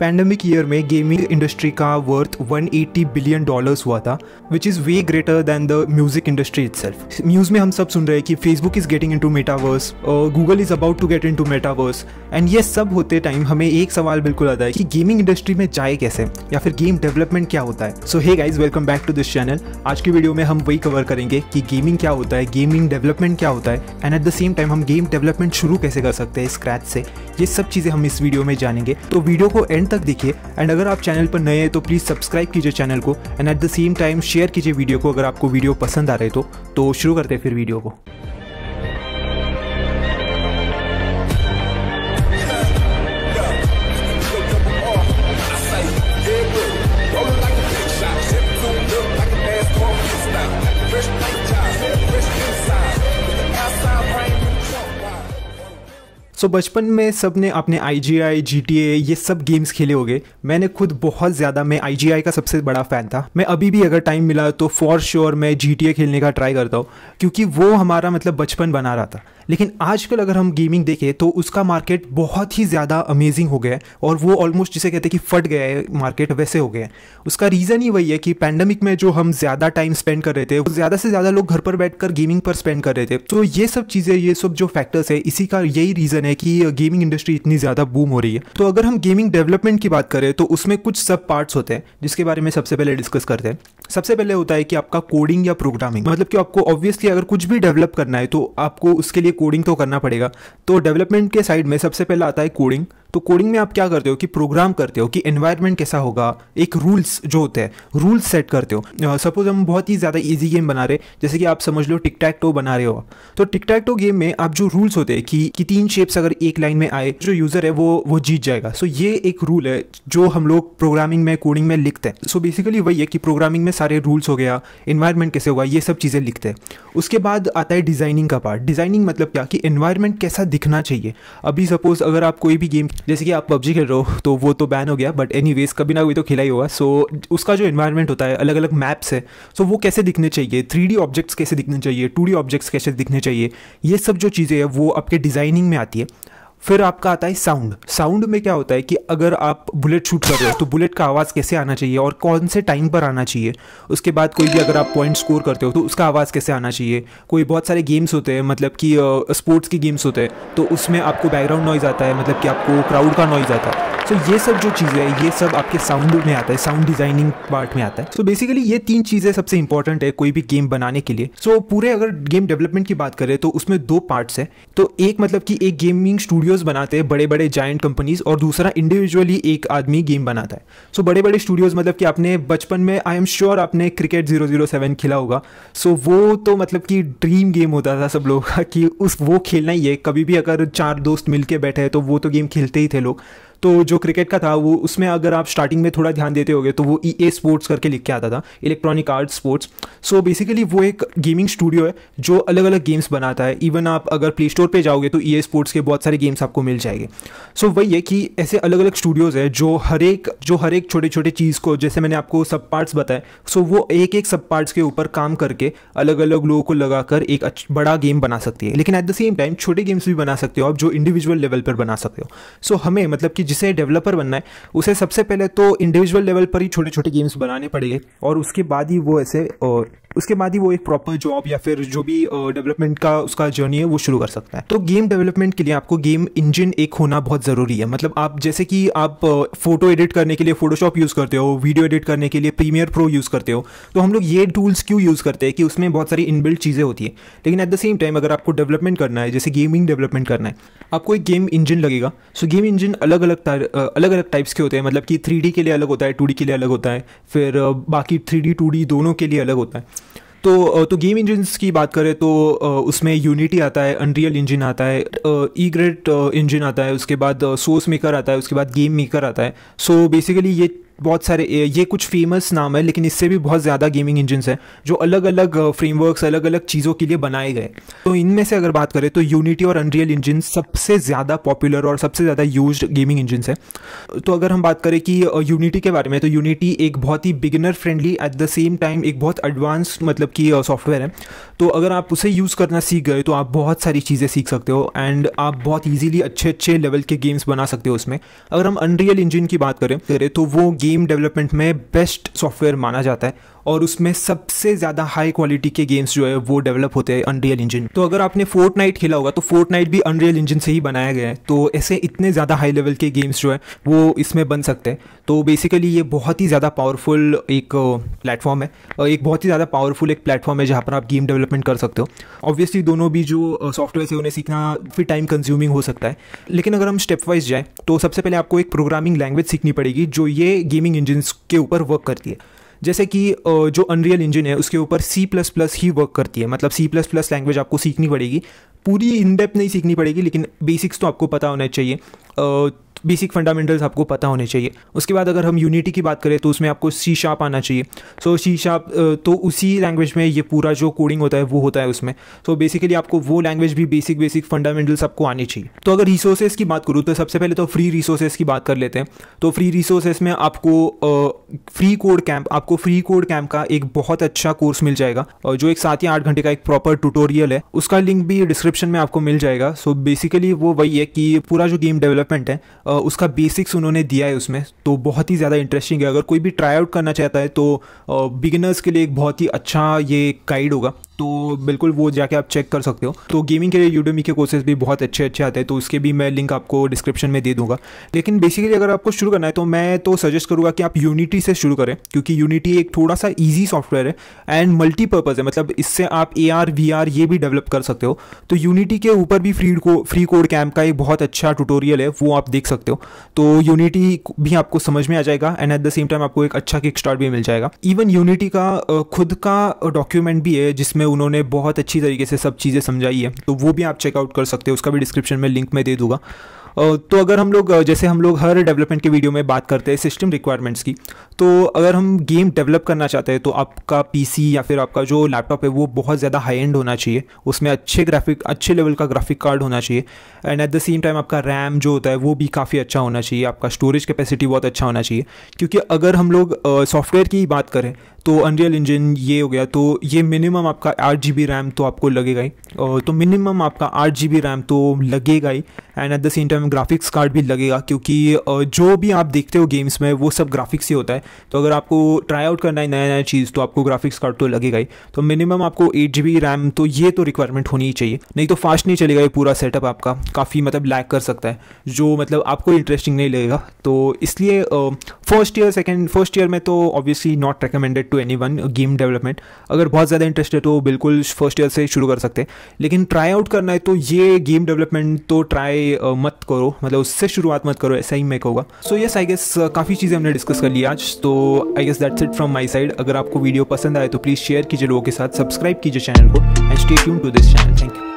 pandemic year में gaming industry का worth 180 billion dollars हुआ था which is way greater than the music industry it news में हम सब सुन रहे हैं कि Facebook is getting into metaverse Google is about to get into metaverse and ये सब होते टाइम हमें एक सवाल बिल्कुल आता है कि गेमिंग इंडस्ट्री में जाए कैसे या फिर गेम डेवलपमेंट क्या होता है so hey guys welcome back to this channel आज की वीडियो में हम वही कवर करेंगे कि गेमिंग क्या होता है गेमिंग डेवलपमेंट क्या होता है and at the same time हम गेम डेवलपमेंट शुरू कैसे कर सकते हैं स्क्रैच से ये सब चीज़ें हम इस वीडियो में जानेंगे तो वीडियो को एंड तक देखिए एंड अगर आप चैनल पर नए हैं तो प्लीज़ सब्सक्राइब कीजिए चैनल को and at the same time share कीजिए वीडियो को अगर आपको वीडियो पसंद आ रहे तो, तो शुरू करते हैं फिर वीडियो को सो so, बचपन में सब ने अपने आई जी आई जी टी ए ये सब गेम्स खेले हो गए मैंने खुद बहुत ज़्यादा मैं आई जी आई का सबसे बड़ा फ़ैन था मैं अभी भी अगर टाइम मिला तो फॉर श्योर मैं जी टी ए खेलने का ट्राई करता हूँ क्योंकि वो हमारा मतलब बचपन बना रहा था लेकिन आजकल अगर हम गेमिंग देखें तो उसका मार्केट बहुत ही ज़्यादा अमेजिंग हो गया है और वो ऑलमोस्ट जिसे कहते हैं कि फट गया है मार्केट वैसे हो गया है उसका रीज़न ही वही है कि पैंडमिक में जो हम ज़्यादा टाइम स्पेंड कर रहे थे ज़्यादा से ज़्यादा लोग घर पर बैठ गेमिंग पर स्पेंड कर रहे थे तो ये सब चीज़ें ये सब जो फैक्टर्स है इसी का यही रीज़न है कि गेमिंग इंडस्ट्री इतनी ज़्यादा बूम हो रही है तो अगर हम गेमिंग डेवलपमेंट की बात करें तो उसमें कुछ सब पार्ट्स होते हैं जिसके बारे में सबसे पहले डिस्कस करते हैं सबसे पहले होता है कि आपका कोडिंग या प्रोग्रामिंग मतलब कि आपको ऑब्वियसली अगर कुछ भी डेवलप करना है तो आपको उसके लिए कोडिंग तो करना पड़ेगा तो डेवलपमेंट के साइड में सबसे पहले आता है कोडिंग तो कोडिंग में आप क्या करते हो कि प्रोग्राम करते हो कि एनवायरमेंट कैसा होगा एक रूल्स जो होते हैं रूल्स सेट करते हो सपोज हम बहुत ही ज़्यादा ईजी गेम बना रहे जैसे कि आप समझ लो टिक टैक टो बना रहे हो तो टिक टैक टो गेम में आप जो रूल्स होते हैं कि, कि तीन शेप्स अगर एक लाइन में आए जो यूज़र है वो वो जीत जाएगा सो ये एक रूल है जो हम लोग प्रोग्रामिंग में कोडिंग में लिखते हैं सो बेसिकली वही है कि प्रोग्रामिंग में सारे रूल्स हो गया इन्वायरमेंट कैसे होगा ये सब चीज़ें लिखते हैं उसके बाद आता है डिज़ाइनिंग का पार्ट डिज़ाइनिंग मतलब क्या कि इन्वायरमेंट कैसा दिखना चाहिए अभी सपोज़ अगर आप कोई भी गेम जैसे कि आप पबजी खेल रहे हो तो वो तो बैन हो गया बट एनी वेज कभी ना कभी तो खेला ही होगा सो उसका जो इन्वायरमेंट होता है अलग अलग मैप्स है सो वो कैसे दिखने चाहिए थ्री ऑब्जेक्ट्स कैसे दिखने चाहिए टू ऑब्जेक्ट्स कैसे दिखने चाहिए ये सब जो चीज़ें हैं वो आपके डिज़ाइनिंग में आती है फिर आपका आता है साउंड साउंड में क्या होता है कि अगर आप बुलेट शूट कर रहे हो तो बुलेट का आवाज़ कैसे आना चाहिए और कौन से टाइम पर आना चाहिए उसके बाद कोई भी अगर आप पॉइंट स्कोर करते हो तो उसका आवाज़ कैसे आना चाहिए कोई बहुत सारे गेम्स होते हैं मतलब कि स्पोर्ट्स के गेम्स होते हैं तो उसमें आपको बैकग्राउंड नॉइज़ आता है मतलब कि आपको क्राउड का नॉइज़ आता है सो ये सब जो चीज़ें हैं ये सब आपके साउंड में आता है साउंड डिजाइनिंग पार्ट में आता है सो बेसिकली ये तीन चीज़ें सबसे इंपॉर्टेंट है कोई भी गेम बनाने के लिए सो so, पूरे अगर गेम डेवलपमेंट की बात करें तो उसमें दो पार्ट्स है तो एक मतलब कि एक गेमिंग स्टूडियोज़ बनाते हैं बड़े बड़े जॉइंट कंपनीज और दूसरा इंडिविजुअली एक आदमी गेम बनाता है सो so, बड़े बड़े स्टूडियोज़ मतलब कि आपने बचपन में आई एम श्योर आपने क्रिकेट जीरो जीरो सेवन खेला होगा सो so, वो तो मतलब कि ड्रीम गेम होता था सब लोगों का कि उस वो खेलना ही है कभी भी अगर चार दोस्त मिल बैठे हैं तो वो तो गेम खेलते ही थे लोग तो जो क्रिकेट का था वो उसमें अगर आप स्टार्टिंग में थोड़ा ध्यान देते हो तो वो ई ए स्पोर्ट्स करके लिख के आता था electronic art sports so basically वो एक गेमिंग स्टूडियो है जो अलग अलग गेम्स बनाता है इवन आप अगर प्ले स्टोर पर जाओगे तो ई ए स्पोर्ट्स के बहुत सारे गेम्स आपको मिल जाएंगे सो so, वही है कि ऐसे अलग अलग स्टूडियोज़ है जो हर एक जो हर एक छोटे छोटे चीज़ को जैसे मैंने आपको सब पार्ट्स बताए सो so, वो एक एक सब पार्ट्स के ऊपर काम करके अलग अलग लोगों को लगाकर एक बड़ा गेम बना सकती है लेकिन एट द सेम टाइम छोटे गेम्स भी बना सकते हो आप जो इंडिविजुअल लेवल पर बना सकते हो सो so, हमें मतलब कि जिसे डेवलपर बनना है उसे सबसे पहले तो इंडिविजुअल लेवल पर ही छोटे छोटे गेम्स बनाने पड़ेंगे और उसके बाद ही वो ऐसे उसके बाद ही वो एक प्रॉपर जॉब या फिर जो भी डेवलपमेंट का उसका जर्नी है वो शुरू कर सकता है तो गेम डेवलपमेंट के लिए आपको गेम इंजन एक होना बहुत ज़रूरी है मतलब आप जैसे कि आप फोटो एडिट करने के लिए फोटोशॉप यूज़ करते हो वीडियो एडिट करने के लिए प्रीमियर प्रो यूज़ करते हो तो हम लोग ये टूल्स क्यों यूज़ करते हैं कि उसमें बहुत सारी इनबिल्ट चीज़ें होती है लेकिन एट द सेम टाइम अगर आपको डेवलपमेंट करना है जैसे गेमिंग डेवलपमेंट करना है आपको एक गेम इंजन लगेगा सो गेम इंजन अलग अलग अलग अलग टाइप्स के होते हैं मतलब कि थ्री के लिए अलग होता है टू के लिए अलग होता है फिर बाकी थ्री डी दोनों के लिए अलग होता है तो तो गेम इंजिन की बात करें तो उसमें यूनिटी आता है अनरियल इंजन आता है ई ग्रेड इंजन आता है उसके बाद सोर्स मेकर आता है उसके बाद गेम मेकर आता है सो so बेसिकली ये बहुत सारे ये कुछ फेमस नाम है लेकिन इससे भी बहुत ज़्यादा गेमिंग इंजन्स हैं जो अलग अलग फ्रेमवर्क्स अलग अलग चीज़ों के लिए बनाए गए तो इनमें से अगर बात करें तो यूनिटी और अनरियल इंजन सबसे ज़्यादा पॉपुलर और सबसे ज़्यादा यूज गेमिंग इंजन्स है तो अगर हम बात करें कि यूनिटी के बारे में तो यूनिटी एक बहुत ही beginner friendly at the same time एक बहुत एडवांस मतलब कि सॉफ्टवेयर है तो अगर आप उसे यूज़ करना सीख गए तो आप बहुत सारी चीज़ें सीख सकते हो एंड आप बहुत ईजिली अच्छे अच्छे लेवल के गेम्स बना सकते हो उसमें अगर हम अनरियल इंजन की बात करें तो वो गेम गेम डेवलपमेंट में बेस्ट सॉफ्टवेयर माना जाता है और उसमें सबसे ज़्यादा हाई क्वालिटी के गेम्स जो है वो डेवलप होते हैं अनरियल इंजन तो अगर आपने फोर्ट नाइट खेला होगा तो फोर्ट नाइट भी अनरियल इंजन से ही बनाया गया है तो ऐसे इतने ज़्यादा हाई लेवल के गेम्स जो है वो इसमें बन सकते हैं तो बेसिकली ये बहुत ही ज़्यादा पावरफुल एक प्लेटफॉर्म है एक बहुत ही ज़्यादा पावरफुल एक प्लेटफॉर्म है जहाँ पर आप गेम डेवलपमेंट कर सकते हो ऑब्वियसली दोनों भी जो सॉफ्टवेयर से उन्हें सीखना फिर टाइम कंज्यूमिंग हो सकता है लेकिन अगर हम स्टेप वाइज जाएँ तो सबसे पहले आपको एक प्रोग्रामिंग लैंग्वेज सीखनी पड़ेगी जो ये गेमिंग इंजिन के ऊपर वर्क करती है जैसे कि जो अनरियल इंजन है उसके ऊपर सी प्लस प्लस ही वर्क करती है मतलब सी प्लस प्लस लैंग्वेज आपको सीखनी पड़ेगी पूरी इनडेप्थ नहीं सीखनी पड़ेगी लेकिन बेसिक्स तो आपको पता होना चाहिए बेसिक फंडामेंटल्स आपको पता होने चाहिए उसके बाद अगर हम यूनिटी की बात करें तो उसमें आपको सी शार्प आना चाहिए सो सी शार्प तो उसी लैंग्वेज में ये पूरा जो कोडिंग होता है वो होता है उसमें सो so बेसिकली आपको वो लैंग्वेज भी बेसिक बेसिक फंडामेंटल्स आपको आने चाहिए तो अगर रिसोर्सेज की बात करूँ तो सबसे पहले तो फ्री रिसोर्सेज की बात कर लेते हैं तो फ्री रिसोर्सेज में आपको फ्री कोड कैंप आपको फ्री कोड कैंप का एक बहुत अच्छा कोर्स मिल जाएगा जो एक सात या आठ घंटे का एक प्रॉपर ट्यूटोरियल है उसका लिंक भी डिस्क्रिप्शन में आपको मिल जाएगा सो बेसिकली वो वही है कि पूरा जो गेम डेवलपमेंट है उसका बेसिक्स उन्होंने दिया है उसमें तो बहुत ही ज़्यादा इंटरेस्टिंग है अगर कोई भी ट्राई आउट करना चाहता है तो बिगिनर्स के लिए एक बहुत ही अच्छा ये गाइड होगा तो बिल्कुल वो जाके आप चेक कर सकते हो तो गेमिंग के लिए यूडोमी के कोर्सेज भी बहुत अच्छे अच्छे आते हैं तो उसके भी मैं लिंक आपको डिस्क्रिप्शन में दे दूंगा लेकिन बेसिकली अगर आपको शुरू करना है तो मैं तो सजेस्ट करूँगा कि आप यूनिटी से शुरू करें क्योंकि यूनिटी एक थोड़ा सा ईजी सॉफ्टवेयर है एंड मल्टीपर्पज़ है मतलब इससे आप ए आर वी आर ये भी डेवलप कर सकते हो तो यूनिटी के ऊपर भी फ्री को फ्री कोड कैम्प का एक बहुत अच्छा ट्यूटोरियल है वो आप देख सकते हो तो यूनिटी भी आपको समझ में आ जाएगा and at the same time आपको एक अच्छा किक स्टार्ट भी मिल जाएगा इवन यूनिटी का खुद का डॉक्यूमेंट भी है जिसमें उन्होंने बहुत अच्छी तरीके से सब चीज़ें समझाई है तो वो भी आप चेकआउट कर सकते हो उसका भी डिस्क्रिप्शन में लिंक में दे दूंगा तो अगर हम लोग जैसे हम लोग हर डेवलपमेंट के वीडियो में बात करते हैं सिस्टम रिक्वायरमेंट्स की तो अगर हम गेम डेवलप करना चाहते हैं तो आपका पीसी या फिर आपका जो लैपटॉप है वो बहुत ज़्यादा हाई एंड होना चाहिए उसमें अच्छे ग्राफिक अच्छे लेवल का ग्राफिक कार्ड होना चाहिए and at the same time आपका रैम जो होता है वो भी काफ़ी अच्छा होना चाहिए आपका स्टोरेज कैपेसिटी बहुत अच्छा होना चाहिए क्योंकि अगर हम लोग सॉफ्टवेयर की बात करें तो अनरियल इंजन ये हो गया तो ये मिनिमम आपका आठ जी रैम तो आपको लगेगा ही तो मिनिमम आपका आठ जी रैम तो लगेगा ही and at the same time graphics card भी लगेगा क्योंकि जो भी आप देखते हो गेम्स में वो सब ग्राफिक्स ही होता है तो अगर आपको ट्राई आउट करना है नया नया चीज़ तो आपको ग्राफिक्स कार्ड तो लगेगा ही तो मिनिमम आपको एट जी रैम तो ये तो रिक्वायरमेंट होनी ही चाहिए नहीं तो फास्ट नहीं चलेगा ये पूरा सेटअप आपका काफ़ी मतलब लैक कर सकता है जो मतलब आपको इंटरेस्टिंग नहीं लगेगा तो इसलिए first year second first year में तो obviously not recommended to anyone game development अगर बहुत ज़्यादा इंटरेस्ट है तो बिल्कुल फर्स्ट ईयर से शुरू कर सकते हैं लेकिन ट्राई आउट करना है तो ये गेम डेवलपमेंट तो ट्राई uh, मत करो मतलब उससे शुरुआत मत करो ऐसा ही मैं कहूँगा सो यस आई गेस काफ़ी चीज़ें हमने डिस्कस कर ली आज तो I guess that's it from my side अगर आपको वीडियो पसंद आए तो प्लीज़ शेयर कीजिए लोगों के साथ सब्सक्राइब कीजिए चैनल को and stay tune to this channel thank you